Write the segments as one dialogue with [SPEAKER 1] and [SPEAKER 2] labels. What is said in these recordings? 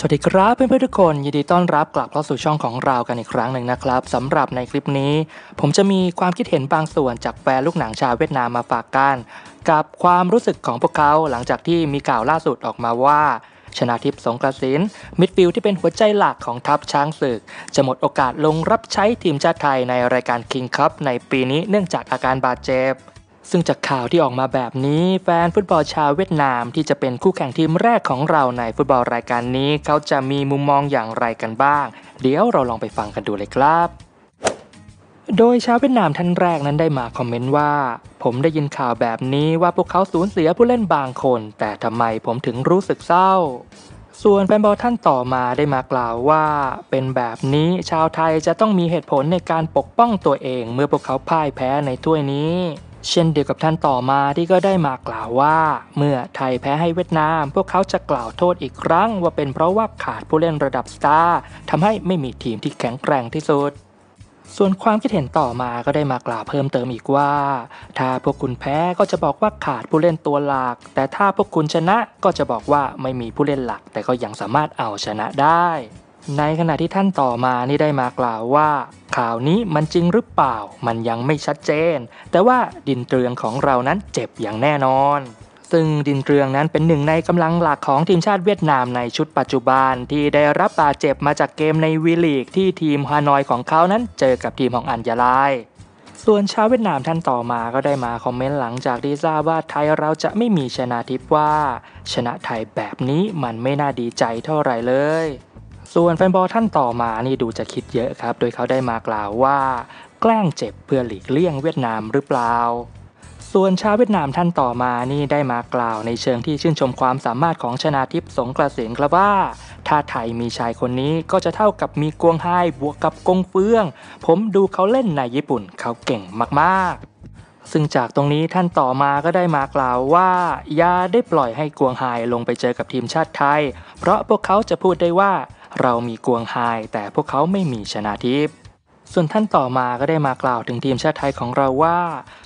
[SPEAKER 1] สวัสดีครับเพื่อนๆทุกคนยินดีต้อนรับกลับเข้าสู่ช่องของเรากันอีกครั้งหนึ่งนะครับสำหรับในคลิปนี้ผมจะมีความคิดเห็นบางส่วนจากแฟนลูกหนังชาวเวียดนามมาฝากกัน กับความรู้สึกของพวกเขาหลังจากที่มีข่าวล่าสุดออกมาว่า ชนะทิพย์สงกระสินมิดฟิลด์ที่เป็นหัวใจหลักของทัพช้างศึกจะหมดโอกาสลงรับใช้ทีมชาติไทยในรายการคิงคัพในปีนี้เนื่องจากอาการบาดเจ็บซึ่งจากข่าวที่ออกมาแบบนี้ แฟนฟุตบอลชาวเวียดนามที่จะเป็นคู่แข่งทีมแรกของเราในฟุตบอลรายการนี้ เขาจะมีมุมมองอย่างไรกันบ้าง เดี๋ยวเราลองไปฟังกันดูเลยครับ โดยชาวเวียดนามท่านแรกนั้นได้มาคอมเมนต์ว่า ผมได้ยินข่าวแบบนี้ว่าพวกเขาสูญเสียผู้เล่นบางคน แต่ทำไมผมถึงรู้สึกเศร้า ส่วนแฟนบอลท่านต่อมาได้มากล่าวว่า เป็นแบบนี้ชาวไทยจะต้องมีเหตุผลในการปกป้องตัวเอง เมื่อพวกเขาพ่ายแพ้ในถ้วยนี้เช่นเดียวกับท่านต่อมาที่ก็ได้มากล่าวว่า เมื่อไทยแพ้ให้เวียดนาม พวกเขาจะกล่าวโทษอีกครั้ง ว่าเป็นเพราะว่าขาดผู้เล่นระดับสตาร์ทำให้ไม่มีทีมที่แข็งแกร่งที่สุด ส่วนความคิดเห็นต่อมาก็ได้มากล่าวเพิ่มเติมอีกว่า ถ้าพวกคุณแพ้ก็จะบอกว่าขาดผู้เล่นตัวหลัก แต่ถ้าพวกคุณชนะก็จะบอกว่าไม่มีผู้เล่นหลัก แต่ก็ยังสามารถเอาชนะได้ ในขณะที่ท่านต่อมานี่ได้มากล่าวว่าข่าวนี้มันจริงหรือเปล่ามันยังไม่ชัดเจน แต่ว่าดินเตรืองของเรานั้นเจ็บอย่างแน่นอน ซึ่งดินเตรืองนั้นเป็นหนึ่งในกำลังหลักของทีมชาติเวียดนามในชุดปัจจุบันที่ได้รับบาดเจ็บมาจากเกมในวีลีก ที่ทีมฮานอยของเขานั้นเจอกับทีมของอันยาลายส่วนชาวเวียดนามท่านต่อมาก็ได้มาคอมเมนต์หลังจากที่ทราบว่าไทยเราจะไม่มีชนะทิพว่า ชนะไทยแบบนี้มันไม่น่าดีใจเท่าไหร่เลยส่วนแฟนบอลท่านต่อมานี่ดูจะคิดเยอะครับ โดยเขาได้มากล่าวว่า แกล้งเจ็บเพื่อหลีกเลี่ยงเวียดนามหรือเปล่า ส่วนชาวเวียดนามท่านต่อมานี่ได้มากล่าวในเชิงที่ชื่นชมความสามารถของชนาทิพย์สงกระสินครับว่า ถ้าไทยมีชายคนนี้ก็จะเท่ากับมีกวงไฮบวกกับกงเฟือง ผมดูเขาเล่นในญี่ปุ่นเขาเก่งมากๆ ซึ่งจากตรงนี้ท่านต่อมา ก็ได้มากล่าวว่าอย่าได้ปล่อยให้กวงไฮลงไปเจอกับทีมชาติไทย เพราะพวกเขาจะพูดได้ว่าเรามีกวงไฮแต่พวกเขาไม่มีชนะทิพย์ส่วนท่านต่อมาก็ได้มากล่าวถึงทีมชาติไทยของเราว่า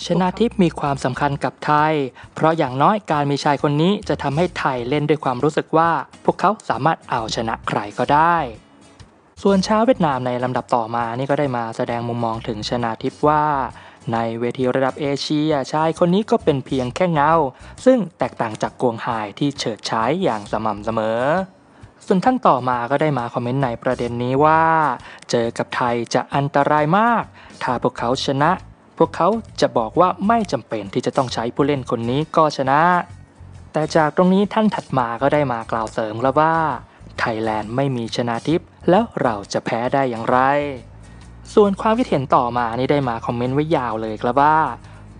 [SPEAKER 1] ชนะทิพย์มีความสำคัญกับไทย เพราะอย่างน้อยการมีชายคนนี้จะทำให้ไทยเล่นด้วยความรู้สึกว่าพวกเขาสามารถเอาชนะใครก็ได้ ส่วนชาวเวียดนามในลำดับต่อมา นี่ก็ได้มาแสดงมุมมองถึงชนะทิพย์ว่า ในเวทีระดับเอเชียชายคนนี้ก็เป็นเพียงแค่เงาซึ่งแตกต่างจากกวงไฮที่เฉิดฉายอย่างสม่ำเสมอส่วนท่านต่อมาก็ได้มาคอมเมนต์ในประเด็นนี้ว่า เจอกับไทยจะอันตรายมาก ถ้าพวกเขาชนะ พวกเขาจะบอกว่าไม่จำเป็นที่จะต้องใช้ผู้เล่นคนนี้ก็ชนะ แต่จากตรงนี้ท่านถัดมาก็ได้มากล่าวเสริมแล้วว่า ไทยแลนด์ไม่มีชนะทิป แล้วเราจะแพ้ได้อย่างไร ส่วนความคิดเห็นต่อมานี่ได้มาคอมเมนต์ไว้ยาวเลยครับว่า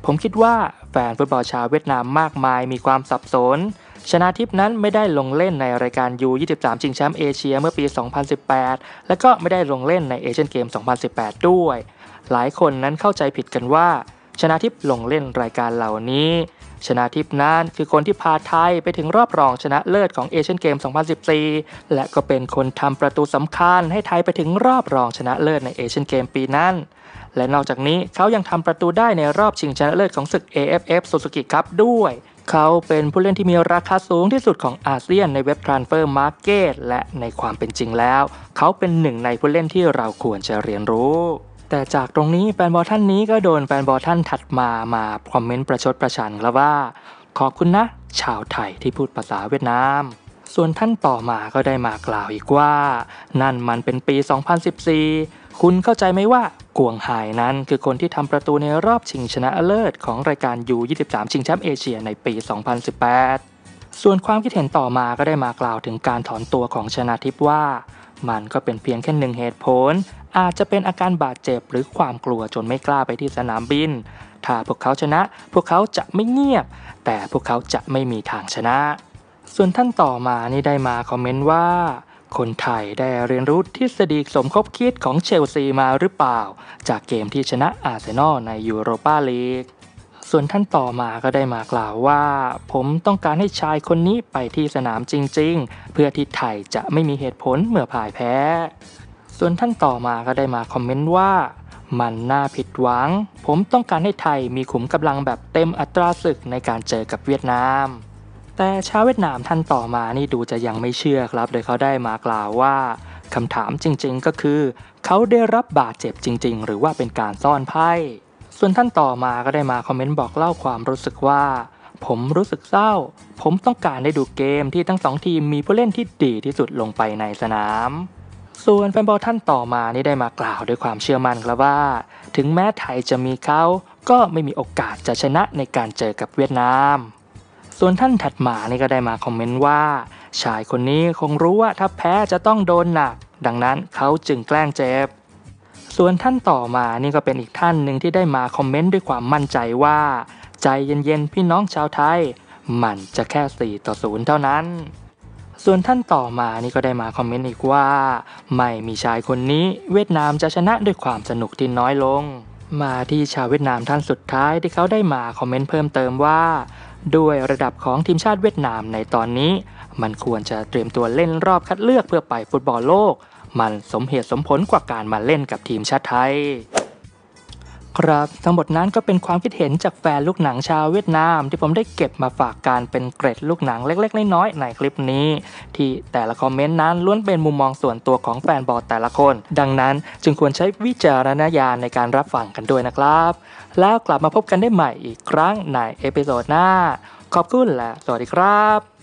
[SPEAKER 1] ผมคิดว่าแฟนฟุตบอลชาวเวียดนามมากมายมีความสับสนชนะทิพนั้นไม่ได้ลงเล่นในรายการ U23 ชิงแชมป์เอเชียเมื่อปี 2018 และก็ไม่ได้ลงเล่นในเอเชียนเกม 2018 ด้วย หลายคนนั้นเข้าใจผิดกันว่า ชนะทิพลงเล่นรายการเหล่านี้ ชนะทิพนั้นคือคนที่พาไทยไปถึงรอบรองชนะเลิศของเอเชียนเกม 2014 และก็เป็นคนทำประตูสำคัญ ให้ไทยไปถึงรอบรองชนะเลิศในเอเชียนเกมปีนั้น และนอกจากนี้เขายังทำประตูได้ในรอบชิงชนะเลิศของศึก AFF Suzuki Cup ด้วยเขาเป็นผู้เล่นที่มีราคาสูงที่สุดของอาเซียนในเว็บ Transfer Market และในความเป็นจริงแล้ว เขาเป็นหนึ่งในผู้เล่นที่เราควรจะเรียนรู้ แต่จากตรงนี้แฟนบอลท่านนี้ก็โดนแฟนบอลท่านถัดมามาคอมเมนต์ประชดประชันแล้วว่า ขอบคุณนะชาวไทยที่พูดภาษาเวียดนามส่วนท่านต่อมาก็ได้มากล่าวอีกว่า นั่นมันเป็นปี 2014คุณเข้าใจไหมว่ากวงหายนั้นคือคนที่ทำประตูในรอบชิงชนะเลิศ ของรายการ U23 ชิงแชมป์เอเชียในปี 2018 ส่วนความคิดเห็นต่อมาก็ได้มากล่าวถึงการถอนตัวของชนะทิพว่า มันก็เป็นเพียงแค่หนึ่งเหตุผล อาจจะเป็นอาการบาดเจ็บหรือความกลัวจนไม่กล้าไปที่สนามบิน ถ้าพวกเขาชนะพวกเขาจะไม่เงียบ แต่พวกเขาจะไม่มีทางชนะ ส่วนท่านต่อมา นี่ได้มาคอมเมนต์ว่าคนไทยได้เรียนรู้ทฤษฎีสมคบคิดของเชลซีมาหรือเปล่า จากเกมที่ชนะอาร์เซนอลในยูโรปาลีก ส่วนท่านต่อมาก็ได้มากล่าวว่า ผมต้องการให้ชายคนนี้ไปที่สนามจริงๆ เพื่อที่ไทยจะไม่มีเหตุผลเมื่อพ่ายแพ้ ส่วนท่านต่อมาก็ได้มาคอมเมนต์ว่า มันน่าผิดหวัง ผมต้องการให้ไทยมีขุมกำลังแบบเต็มอัตราศึกในการเจอกับเวียดนามแต่ชาวเวียดนามท่านต่อมานี่ดูจะยังไม่เชื่อครับ โดยเขาได้มากล่าวว่าคำถามจริงๆก็คือเขาได้รับบาดเจ็บจริง ๆ หรือว่าเป็นการซ่อนไพ่ส่วนท่านต่อมาก็ได้มาคอมเมนต์บอกเล่าความรู้สึกว่าผมรู้สึกเศร้า ผมต้องการได้ดูเกมที่ทั้งสองทีมมีผู้เล่นที่ดีที่สุดลงไปในสนาม ส่วนแฟนบอลท่านต่อมานี่ได้มากล่าวด้วยความเชื่อมั่นครับว่า ถึงแม้ไทยจะมีเขาก็ไม่มีโอกาสจะชนะในการเจอกับเวียดนามส่วนท่านถัดมานี่ก็ได้มาคอมเมนต์ว่า ชายคนนี้คงรู้ว่าถ้าแพ้จะต้องโดนหนัก ดังนั้นเขาจึงแกล้งเจ็บ ส่วนท่านต่อมานี่ก็เป็นอีกท่านหนึ่งที่ได้มาคอมเมนต์ด้วยความมั่นใจว่า ใจเย็นๆ พี่น้องชาวไทยมันจะแค่ 4 ต่อ 0 เท่านั้น ส่วนท่านต่อมานี่ก็ได้มาคอมเมนต์อีกว่า ไม่มีชายคนนี้เวียดนามจะชนะด้วยความสนุกที่น้อยลง มาที่ชาวเวียดนามท่านสุดท้าย ที่เขาได้มาคอมเมนต์เพิ่มเติมว่าด้วยระดับของทีมชาติเวียดนามในตอนนี้ มันควรจะเตรียมตัวเล่นรอบคัดเลือกเพื่อไปฟุตบอลโลก มันสมเหตุสมผลกว่าการมาเล่นกับทีมชาติไทยครับ ทั้งหมดนั้นก็เป็นความคิดเห็นจากแฟนลูกหนังชาวเวียดนามที่ผมได้เก็บมาฝากการเป็นเกร็ดลูกหนังเล็ก ๆ น้อย ๆ ในคลิปนี้ ที่แต่ละคอมเมนต์นั้นล้วนเป็นมุมมองส่วนตัวของแฟนบอดแต่ละคน ดังนั้นจึงควรใช้วิจารณญาณในการรับฟังกันด้วยนะครับ แล้วกลับมาพบกันได้ใหม่อีกครั้งในเอพิโซดหน้าขอบคุณและสวัสดีครับ